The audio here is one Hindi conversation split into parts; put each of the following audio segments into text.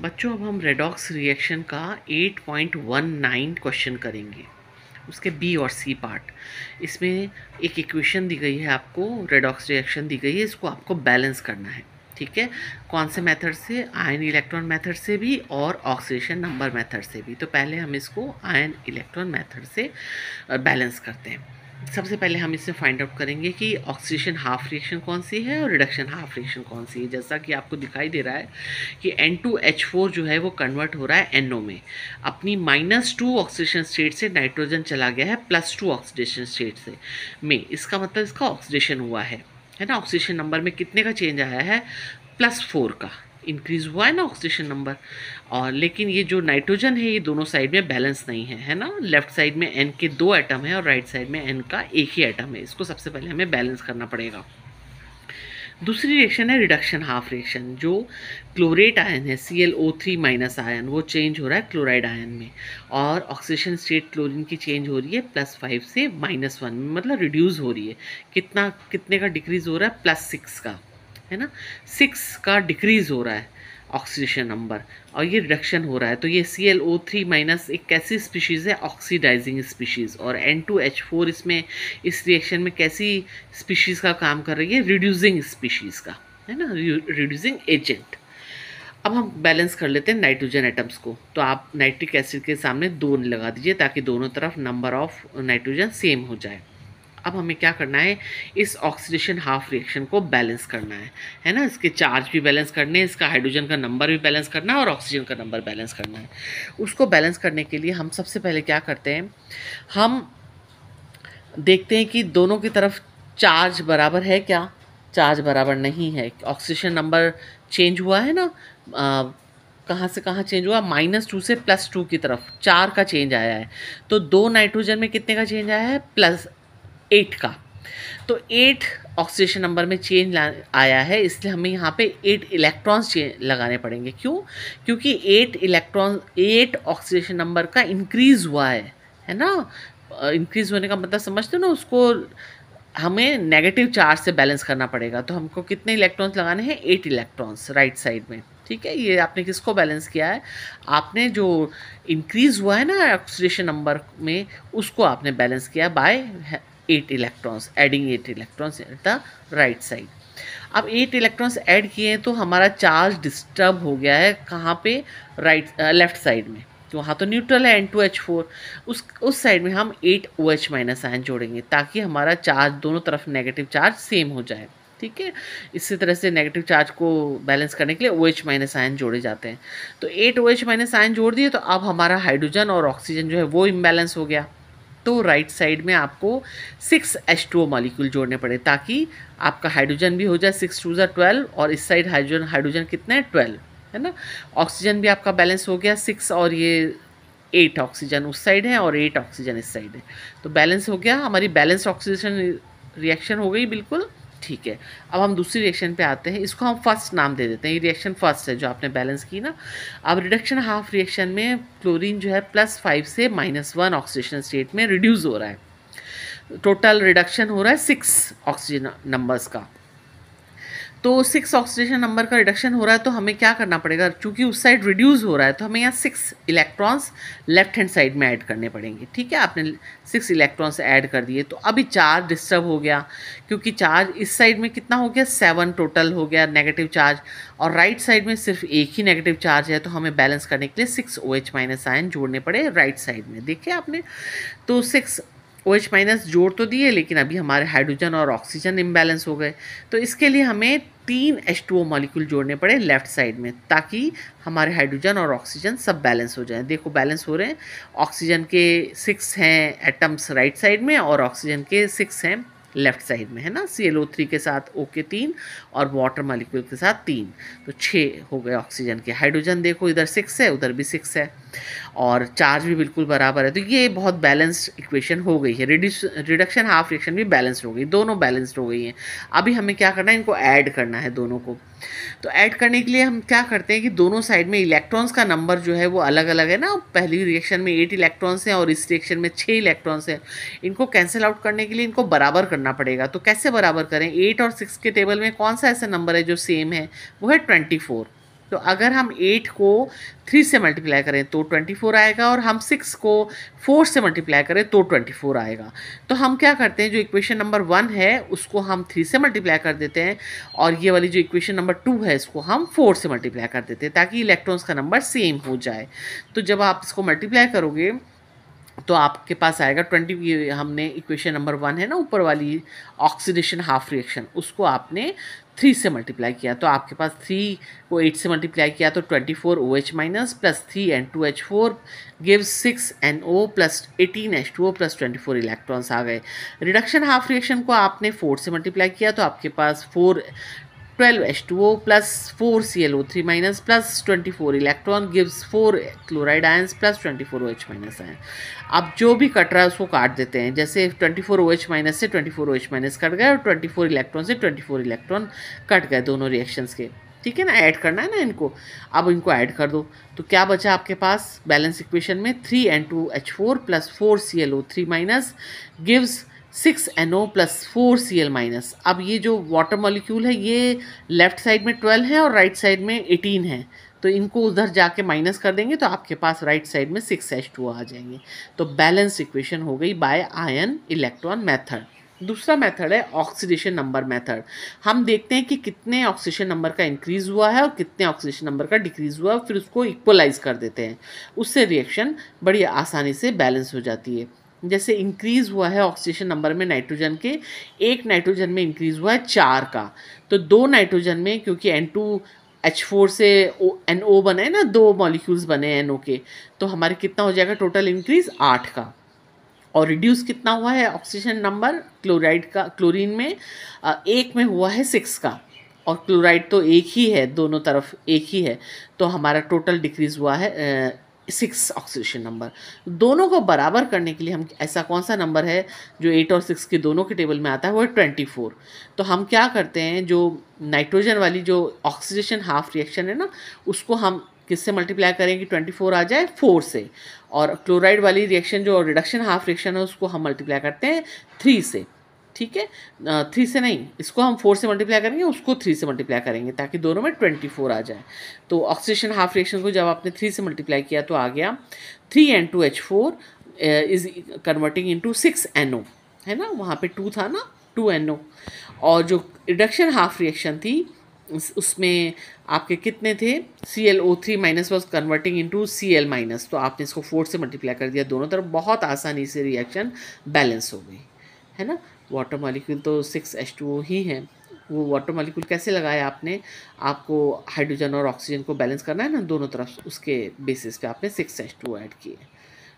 बच्चों अब हम रेडॉक्स रिएक्शन का 8.19 क्वेश्चन करेंगे उसके बी और सी पार्ट इसमें एक इक्वेशन दी गई है आपको रेडॉक्स रिएक्शन दी गई है इसको आपको बैलेंस करना है ठीक है कौन से मेथड से आयन इलेक्ट्रॉन मेथड से भी और ऑक्सीजन नंबर मेथड से भी तो पहले हम इसको आयन इलेक्ट्रॉन मेथड से बैलेंस करते हैं सबसे पहले हम इससे फाइंड आउट करेंगे कि ऑक्सीडेशन हाफ रिएक्शन कौन सी है और रिडक्शन हाफ रिएक्शन कौन सी है जैसा कि आपको दिखाई दे रहा है कि N2H4 जो है वो कन्वर्ट हो रहा है NO में अपनी माइनस टू ऑक्सीडेशन स्टेट से नाइट्रोजन चला गया है प्लस टू ऑक्सीडेशन स्टेट से में इसका मतलब इसका ऑक्सीडेशन हुआ है है ना ऑक्सीजन नंबर में कितने का चेंज आया है प्लस फोर का इंक्रीज़ हुआ है ना ऑक्सीडेशन नंबर और लेकिन ये जो नाइट्रोजन है ये दोनों साइड में बैलेंस नहीं है है ना लेफ्ट साइड में एन के दो एटम है और राइट साइड में एन का एक ही एटम है इसको सबसे पहले हमें बैलेंस करना पड़ेगा दूसरी रिएक्शन है रिडक्शन हाफ रिएक्शन जो क्लोरेट आयन है C L O three minus ion वो चेंज हो रहा है क्लोराइड आयन में और ऑक्सीजन स्टेट क्लोरीन की चेंज हो रही है प्लस फाइव से माइनस वन में मतलब रिड्यूस हो रही है कितना कितने का डिक्रीज़ हो रहा है प्लस सिक्स का है ना सिक्स का डिक्रीज़ हो रहा है ऑक्सीडेशन नंबर और ये रिडक्शन हो रहा है तो ये C L O three minus एक कैसी स्पीशीज़ है ऑक्सीडाइजिंग स्पीशीज़ और एन टू एच फोर इसमें इस रिएक्शन में कैसी स्पीशीज़ का काम कर रही है रिड्यूसिंग स्पीशीज़ का है ना रिड्यूसिंग एजेंट अब हम बैलेंस कर लेते हैं नाइट्रोजन एटम्स को तो आप नाइट्रिक एसिड के सामने दो लगा दीजिए ताकि दोनों तरफ नंबर ऑफ नाइट्रोजन सेम हो जाए अब हमें क्या करना है इस ऑक्सीडेशन हाफ रिएक्शन को बैलेंस करना है है ना इसके चार्ज भी बैलेंस करने हैं इसका हाइड्रोजन का नंबर भी बैलेंस करना है और ऑक्सीजन का नंबर बैलेंस करना है उसको बैलेंस करने के लिए हम सबसे पहले क्या करते हैं हम देखते हैं कि दोनों की तरफ चार्ज बराबर है क्या चार्ज बराबर नहीं है ऑक्सीजन नंबर चेंज हुआ है ना आ, कहाँ से कहाँ चेंज हुआ माइनस टू से प्लस टू की तरफ चार का चेंज आया है तो दो नाइट्रोजन में कितने का चेंज आया है प्लस एट का तो एट ऑक्सीजेशन नंबर में चेंज आया है इसलिए हमें यहाँ पे एट इलेक्ट्रॉन्स लगाने पड़ेंगे क्यों क्योंकि eight electron eight oxidation number का इंक्रीज़ हुआ है है ना इंक्रीज़ होने का मतलब समझते हो ना उसको हमें नेगेटिव चार्ज से बैलेंस करना पड़ेगा तो हमको कितने इलेक्ट्रॉन्स लगाने हैं एट इलेक्ट्रॉन्स राइट साइड में ठीक है ये आपने किसको बैलेंस किया है आपने जो इंक्रीज़ हुआ है ना ऑक्सीडेशन नंबर में उसको आपने बैलेंस किया by eight electrons adding eight electrons in the right side अब एट इलेक्ट्रॉन्स ऐड किए हैं तो हमारा चार्ज डिस्टर्ब हो गया है कहाँ पे राइट लेफ़्ट साइड में तो वहाँ तो न्यूट्रल है एन टू एच फोर उस उस साइड में हम eight O H minus ion जोड़ेंगे ताकि हमारा चार्ज दोनों तरफ नेगेटिव चार्ज सेम हो जाए ठीक है इसी तरह से नेगेटिव चार्ज को बैलेंस करने के लिए ओ एच माइनस आयन जोड़े जाते हैं तो eight O H minus ion जोड़ दिए तो अब हमारा हाइड्रोजन और ऑक्सीजन जो है वो इम्बैलेंस हो गया तो राइट साइड में आपको six H two O molecule जोड़ने पड़े ताकि आपका हाइड्रोजन भी हो जाए सिक्स टू जो ट्वेल्व और इस साइड हाइड्रोजन हाइड्रोजन कितना है ट्वेल्व है ना ऑक्सीजन भी आपका बैलेंस हो गया सिक्स और ये एट ऑक्सीजन उस साइड है और एट ऑक्सीजन इस साइड है तो बैलेंस हो गया हमारी बैलेंस ऑक्सीजन रिएक्शन हो गई बिल्कुल ठीक है अब हम दूसरी रिएक्शन पे आते हैं इसको हम फर्स्ट नाम दे देते हैं ये रिएक्शन फर्स्ट है जो आपने बैलेंस की ना अब रिडक्शन हाफ रिएक्शन में क्लोरीन जो है प्लस फाइव से माइनस वन ऑक्सीजन स्टेट में रिड्यूज़ हो रहा है टोटल रिडक्शन हो रहा है सिक्स ऑक्सीजन नंबर्स का तो सिक्स ऑक्सीडेशन नंबर का रिडक्शन हो रहा है तो हमें क्या करना पड़ेगा क्योंकि उस साइड रिड्यूस हो रहा है तो हमें यहाँ six electrons left hand side में ऐड करने पड़ेंगे ठीक है आपने सिक्स इलेक्ट्रॉन्स ऐड कर दिए तो अभी चार्ज डिस्टर्ब हो गया क्योंकि चार्ज इस साइड में कितना हो गया सेवन टोटल हो गया नेगेटिव चार्ज और राइट right साइड में सिर्फ एक ही नेगेटिव चार्ज है तो हमें बैलेंस करने के लिए six O H minus ion जोड़ने पड़े राइट साइड में देखिए आपने तो सिक्स ओ एच माइनस जोड़ तो दिए लेकिन अभी हमारे हाइड्रोजन और ऑक्सीजन इम्बैलेंस हो गए तो इसके लिए हमें तीन एच टू ओ मालिक्यूल जोड़ने पड़े लेफ्ट साइड में ताकि हमारे हाइड्रोजन और ऑक्सीजन सब बैलेंस हो जाए देखो बैलेंस हो रहे हैं ऑक्सीजन के सिक्स हैं एटम्स राइट साइड में और ऑक्सीजन के सिक्स हैं लेफ्ट साइड में है ना सी एल ओ थ्री के साथ ओ के तीन और वाटर मालिक्यूल के साथ तीन तो छः हो गए ऑक्सीजन के हाइड्रोजन देखो इधर सिक्स है उधर भी सिक्स है और चार्ज भी बिल्कुल बराबर है तो ये बहुत बैलेंस्ड इक्वेशन हो गई है रिडक्शन हाफ रिएक्शन भी बैलेंस्ड हो गई दोनों बैलेंस्ड हो गई हैं अभी हमें क्या करना है इनको ऐड करना है दोनों को तो ऐड करने के लिए हम क्या करते हैं कि दोनों साइड में इलेक्ट्रॉन्स का नंबर जो है वो अलग अलग है ना पहली रिएक्शन में एट इलेक्ट्रॉन्स हैं और इस रिएक्शन में छः इलेक्ट्रॉन्स हैं इनको कैंसिल आउट करने के लिए इनको बराबर करना पड़ेगा तो कैसे बराबर करें एट और सिक्स के टेबल में कौन सा ऐसा नंबर है जो सेम है वो है ट्वेंटी फोर तो अगर हम एट को थ्री से मल्टीप्लाई करें तो ट्वेंटी फोर आएगा और हम सिक्स को फोर से मल्टीप्लाई करें तो ट्वेंटी फोर आएगा तो हम क्या करते हैं जो इक्वेशन नंबर वन है उसको हम थ्री से मल्टीप्लाई कर देते हैं और ये वाली जो इक्वेशन नंबर टू है इसको हम फोर से मल्टीप्लाई कर देते हैं ताकि इलेक्ट्रॉन्स का नंबर सेम हो जाए तो जब आप इसको मल्टीप्लाई करोगे तो आपके पास आएगा ट्वेंटी हमने इक्वेशन नंबर वन है ना ऊपर वाली ऑक्सीडेशन हाफ रिएक्शन उसको आपने थ्री से मल्टीप्लाई किया तो आपके पास थ्री को एट से मल्टीप्लाई किया तो twenty four O H minus plus three N two H four give six N O plus eighteen H two O plus twenty four electrons आ गए रिडक्शन हाफ रिएक्शन को आपने फोर से मल्टीप्लाई किया तो आपके पास four twelve H two O plus four C L O three minus plus twenty four electron gives four chloride ions plus twenty four O H minus ion अब जो भी कट रहा है उसको काट देते हैं जैसे twenty four O H minus से twenty four O H minus cut गए और ट्वेंटी फोर इलेक्ट्रॉन से ट्वेंटी फोर इलेक्ट्रॉन कट गए दोनों रिएक्शंस के ठीक है ना ऐड करना है ना इनको अब इनको ऐड कर दो तो क्या बचा आपके पास बैलेंस इक्वेशन में three N two H four plus four C L O three minus gives six N O plus four C L minus अब ये जो वाटर मॉलिक्यूल है ये लेफ्ट साइड में ट्वेल्व है और राइट right साइड में एटीन है तो इनको उधर जाके माइनस कर देंगे तो आपके पास राइट साइड में सिक्स एच टू आ जाएंगे तो बैलेंस इक्वेशन हो गई बाय आयन इलेक्ट्रॉन मेथड दूसरा मेथड है ऑक्सीडेशन नंबर मेथड हम देखते हैं कि कितने ऑक्सीजन नंबर का इंक्रीज हुआ है और कितने ऑक्सीजन नंबर का डिक्रीज हुआ है फिर उसको इक्वलाइज कर देते हैं उससे रिएक्शन बड़ी आसानी से बैलेंस हो जाती है जैसे इंक्रीज़ हुआ है ऑक्सीजन नंबर में नाइट्रोजन के एक नाइट्रोजन में इंक्रीज़ हुआ है चार का तो दो नाइट्रोजन में क्योंकि एन टू एच फोर से एन ओ बने ना दो मॉलिक्यूल्स बने हैं एन ओ के तो हमारे कितना हो जाएगा टोटल इंक्रीज़ आठ का और रिड्यूस कितना हुआ है ऑक्सीजन नंबर क्लोराइड का क्लोरीन में एक में हुआ है सिक्स का और क्लोराइड तो एक ही है दोनों तरफ एक ही है तो हमारा टोटल डिक्रीज़ हुआ है सिक्स ऑक्सीडेशन नंबर दोनों को बराबर करने के लिए हम ऐसा कौन सा नंबर है जो एट और सिक्स के दोनों के टेबल में आता है वो है ट्वेंटी फोर तो हम क्या करते हैं जो नाइट्रोजन वाली जो ऑक्सीडेशन हाफ रिएक्शन है ना उसको हम किससे मल्टीप्लाई करें कि ट्वेंटी फोर आ जाए फोर से और क्लोराइड वाली रिएक्शन जो रिडक्शन हाफ रिएक्शन है उसको हम मल्टीप्लाई करते हैं थ्री से ठीक है थ्री से नहीं इसको हम फोर से मल्टीप्लाई करेंगे उसको थ्री से मल्टीप्लाई करेंगे ताकि दोनों में ट्वेंटी फोर आ जाए तो ऑक्सीजन हाफ रिएक्शन को जब आपने थ्री से मल्टीप्लाई किया तो आ गया three N two H four is converting into six N O है ना वहाँ पे टू था ना टू एन ओ और जो रिडक्शन हाफ रिएक्शन थी उसमें आपके कितने थे C L O three minus was converting into C L minus तो आपने इसको फोर से मल्टीप्लाई कर दिया दोनों तरफ बहुत आसानी से रिएक्शन बैलेंस हो गई है ना वाटर मालिक्यूल तो सिक्स एच टू ओ ही हैं वो वाटर मालिक्यूल कैसे लगाया आपने आपको हाइड्रोजन और ऑक्सीजन को बैलेंस करना है ना दोनों तरफ उसके बेसिस पे आपने सिक्स एच टू ऐड किए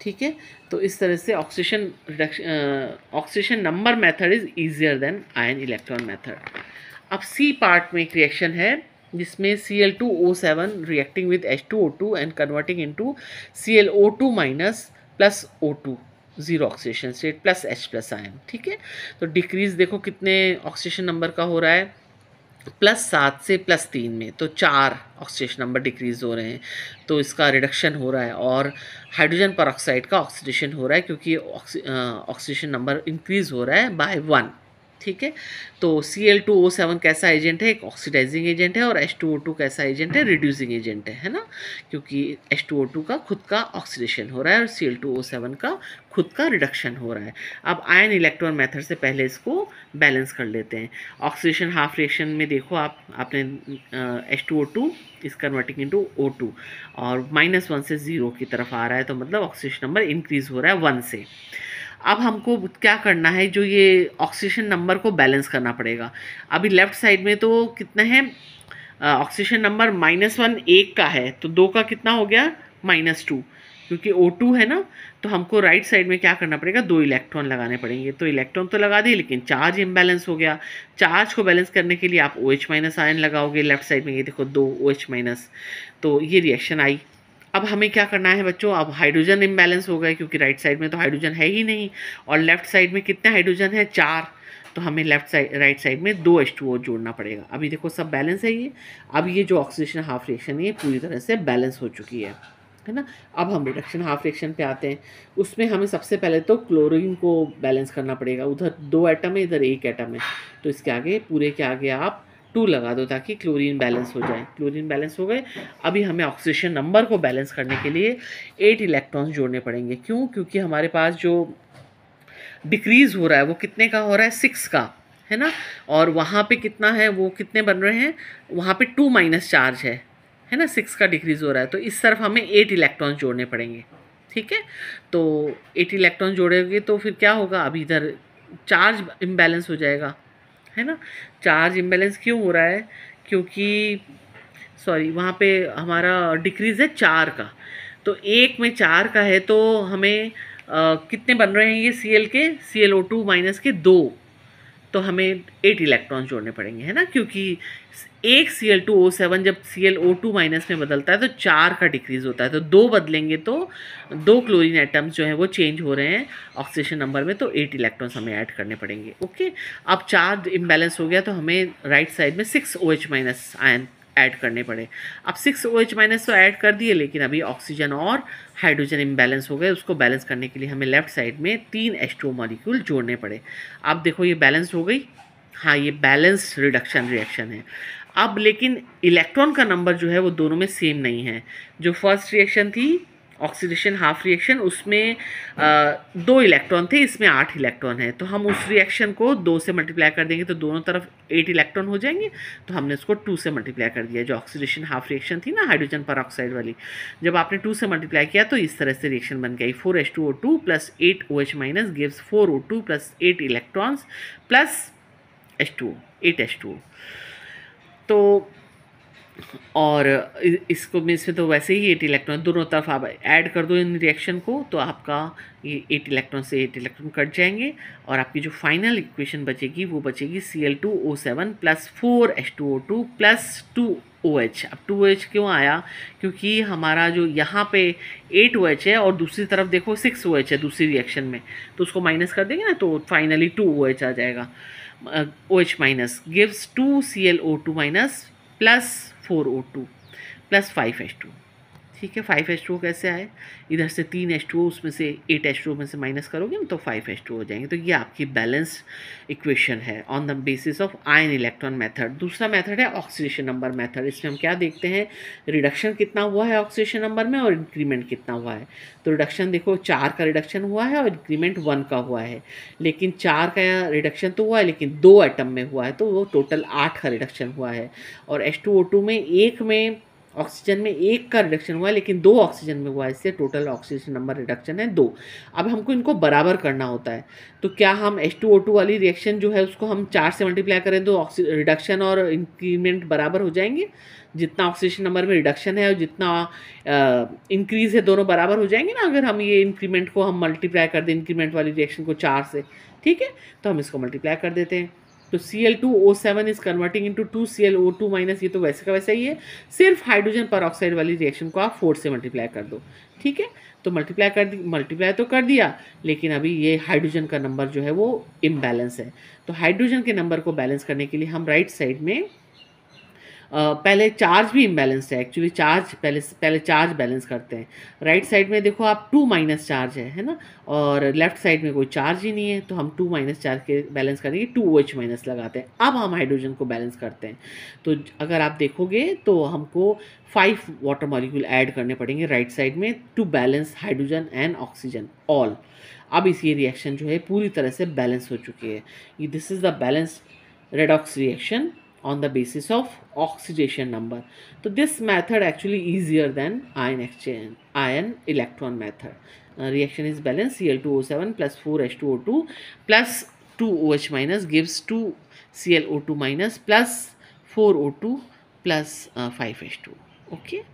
ठीक है तो इस तरह से oxygen oxygen number method is easier than ion electron method अब सी पार्ट में एक रिएक्शन है जिसमें C L two O seven reacting with H two O two and converting into C L O two minus plus O two zero oxygen state plus H plus ion ठीक है तो डिक्रीज़ देखो कितने ऑक्सीजन नंबर का हो रहा है प्लस सात से प्लस तीन में तो चार ऑक्सीजन नंबर डिक्रीज़ हो रहे हैं तो इसका रिडक्शन हो रहा है और हाइड्रोजन पर का ऑक्सीडेशन हो रहा है क्योंकि ऑक्सीजन नंबर इंक्रीज़ हो रहा है बाय वन ठीक है तो C L two O seven कैसा एजेंट है एक ऑक्सीडाइजिंग एजेंट है और एच टू ओ टू कैसा एजेंट है रिड्यूसिंग एजेंट है है ना क्योंकि एच टू ओ टू का खुद का ऑक्सीडेशन हो रहा है और C L two O seven का खुद का रिडक्शन हो रहा है अब आयन इलेक्ट्रॉन मेथड से पहले इसको बैलेंस कर लेते हैं ऑक्सीडेशन हाफ रिएक्शन में देखो आप आपने H two O two is converting into O two और माइनस वन से ज़ीरो की तरफ आ रहा है तो मतलब ऑक्सीडेशन नंबर इंक्रीज़ हो रहा है वन से अब हमको क्या करना है जो ये ऑक्सीजन नंबर को बैलेंस करना पड़ेगा अभी लेफ़्ट साइड में तो कितना है ऑक्सीजन नंबर माइनस वन एक का है तो दो का कितना हो गया माइनस टू क्योंकि ओ टू है ना तो हमको राइट right साइड में क्या करना पड़ेगा दो इलेक्ट्रॉन लगाने पड़ेंगे तो इलेक्ट्रॉन तो लगा दिए लेकिन चार्ज इम्बैलेंस हो गया चार्ज को बैलेंस करने के लिए आप ओ एच माइनस आयन लगाओगे लेफ्ट साइड में ये देखो दो ओ एच माइनस तो ये रिएक्शन आई अब हमें क्या करना है बच्चों अब हाइड्रोजन इम्बैलेंस हो गए क्योंकि राइट साइड में तो हाइड्रोजन है ही नहीं और लेफ्ट साइड में कितने हाइड्रोजन है चार तो हमें लेफ्ट साइड राइट साइड में दो एच टू जोड़ना पड़ेगा अभी देखो सब बैलेंस है ये अब ये जो ऑक्सीजन हाफ रिएक्शन है ये पूरी तरह से बैलेंस हो चुकी है है ना अब हम रिडक्शन हाफ रिएक्शन पे आते हैं उसमें हमें सबसे पहले तो क्लोरीन को बैलेंस करना पड़ेगा उधर दो एटम है इधर एक एटम है तो इसके आगे पूरे के आगे आप टू लगा दो ताकि क्लोरीन बैलेंस हो जाए क्लोरीन बैलेंस हो गए अभी हमें ऑक्सीजन नंबर को बैलेंस करने के लिए एट इलेक्ट्रॉन्स जोड़ने पड़ेंगे क्यों क्योंकि हमारे पास जो डिक्रीज़ हो रहा है वो कितने का हो रहा है सिक्स का है ना और वहाँ पे कितना है वो कितने बन रहे हैं वहाँ पे टू माइनस चार्ज है है ना सिक्स का डिक्रीज़ हो रहा है तो इस तरफ हमें एट इलेक्ट्रॉन जोड़ने पड़ेंगे ठीक है तो एट इलेक्ट्रॉन जोड़ेंगे तो फिर क्या होगा अभी इधर चार्ज इम्बैलेंस हो जाएगा है ना चार्ज इम्बेलेंस क्यों हो रहा है क्योंकि सॉरी वहाँ पे हमारा डिक्रीज़ है चार का तो एक में चार का है तो हमें आ, कितने बन रहे हैं ये सी एल के C L O two minus के दो तो हमें एट इलेक्ट्रॉन्स जोड़ने पड़ेंगे है ना क्योंकि एक C L two O seven जब C L O two minus में बदलता है तो चार का डिक्रीज होता है तो दो बदलेंगे तो दो क्लोरीन एटम्स जो है वो चेंज हो रहे हैं ऑक्सीजन नंबर में तो एट इलेक्ट्रॉन्स हमें ऐड करने पड़ेंगे ओके अब चार्ज इम्बैलेंस हो गया तो हमें राइट साइड में six O H minus ion add करने पड़े अब सिक्स ओ एच माइनस तो ऐड कर दिए लेकिन अभी ऑक्सीजन और हाइड्रोजन इम्बैलेंस हो गए उसको बैलेंस करने के लिए हमें लेफ्ट साइड में तीन एच टू मॉलिक्यूल जोड़ने पड़े अब देखो ये बैलेंस हो गई हाँ ये बैलेंस रिडक्शन रिएक्शन है अब लेकिन इलेक्ट्रॉन का नंबर जो है वो दोनों में सेम नहीं है जो फर्स्ट रिएक्शन थी ऑक्सीडेशन हाफ रिएक्शन उसमें आ, दो इलेक्ट्रॉन थे इसमें आठ इलेक्ट्रॉन है तो हम उस रिएक्शन को दो से मल्टीप्लाई कर देंगे तो दोनों तरफ एट इलेक्ट्रॉन हो जाएंगे तो हमने उसको टू से मल्टीप्लाई कर दिया जो ऑक्सीडेशन हाफ रिएक्शन थी ना हाइड्रोजन पर ऑक्साइड वाली जब आपने टू से मल्टीप्लाई किया तो इस तरह से रिएक्शन बन गई four H two O two plus eight O H minus gives four O two plus eight electrons plus H two eight H two तो और इसको में इसमें तो वैसे ही एट इलेक्ट्रॉन दोनों तरफ आप ऐड कर दो इन रिएक्शन को तो आपका ये एट इलेक्ट्रॉन से एट इलेक्ट्रॉन कट जाएंगे और आपकी जो फाइनल इक्वेशन बचेगी वो बचेगी C L two O seven plus four H two O two plus two O H अब टू एच क्यों आया क्योंकि हमारा जो यहाँ पे एट ओ एच है और दूसरी तरफ देखो सिक्स ओ एच है दूसरी रिएक्शन में तो उसको माइनस कर देंगे ना तो फाइनली टू ओ एच आ जाएगा O H minus gives two C L O two minus plus four O two plus five H two ठीक है फाइव एच टू कैसे आए इधर से तीन एच टू उसमें से एट एच टू में से माइनस करोगे ना तो फाइव एच टू हो जाएंगे तो ये आपकी बैलेंस्ड इक्वेशन है on the basis of ion electron method दूसरा मेथड है ऑक्सीडेशन नंबर मेथड इसमें हम क्या देखते हैं रिडक्शन कितना हुआ है ऑक्सीडेशन नंबर में और इंक्रीमेंट कितना हुआ है तो रिडक्शन देखो चार का रिडक्शन हुआ है और इंक्रीमेंट वन का हुआ है लेकिन चार का रिडक्शन तो हुआ है लेकिन दो आइटम में हुआ है तो वो टोटल आठ का रिडक्शन हुआ है और एच टू ओ टू में एक में ऑक्सीजन में एक का रिडक्शन हुआ लेकिन दो ऑक्सीजन में हुआ इससे टोटल ऑक्सीजन नंबर रिडक्शन है दो अब हमको इनको बराबर करना होता है तो क्या हम एच टू ओ टू वाली रिएक्शन जो है उसको हम चार से मल्टीप्लाई करें तो ऑक्सी रिडक्शन और इंक्रीमेंट बराबर हो जाएंगे जितना ऑक्सीजन नंबर में रिडक्शन है और जितना इंक्रीज़ है दोनों बराबर हो जाएंगे ना अगर हम ये इंक्रीमेंट को हम मल्टीप्लाई कर दें इंक्रीमेंट वाली रिएक्शन को चार से ठीक है तो हम इसको मल्टीप्लाई कर देते हैं तो C L two O seven is converting into two C L O two minus ये तो वैसे का वैसा ही है सिर्फ हाइड्रोजन पर वाली रिएक्शन को आप फोर से मल्टीप्लाई कर दो ठीक है तो मल्टीप्लाई कर दी मल्टीप्लाई तो कर दिया लेकिन अभी ये हाइड्रोजन का नंबर जो है वो इम्बैलेंस है तो हाइड्रोजन के नंबर को बैलेंस करने के लिए हम राइट right साइड में पहले चार्ज भी इम्बैलेंस है एक्चुअली चार्ज पहले पहले चार्ज बैलेंस करते हैं राइट right साइड में देखो आप टू माइनस चार्ज है है ना और लेफ्ट साइड में कोई चार्ज ही नहीं है तो हम टू माइनस चार्ज के बैलेंस करेंगे टू ओ एच माइनस लगाते हैं अब हम हाइड्रोजन को बैलेंस करते हैं तो अगर आप देखोगे तो हमको फाइव वाटर मॉलिक्यूल ऐड करने पड़ेंगे राइट right साइड में to balance hydrogen and oxygen all अब इसकी रिएक्शन जो है पूरी तरह से बैलेंस हो चुकी है this is the balance redox reaction on the basis of oxidation number. So this method actually easier than ion exchange, ion electron method. Uh, reaction is balanced Cl2O7 plus 4H2O2 plus 2OH minus gives 2 ClO2 minus plus 4O2 plus uh, 5H2. Okay.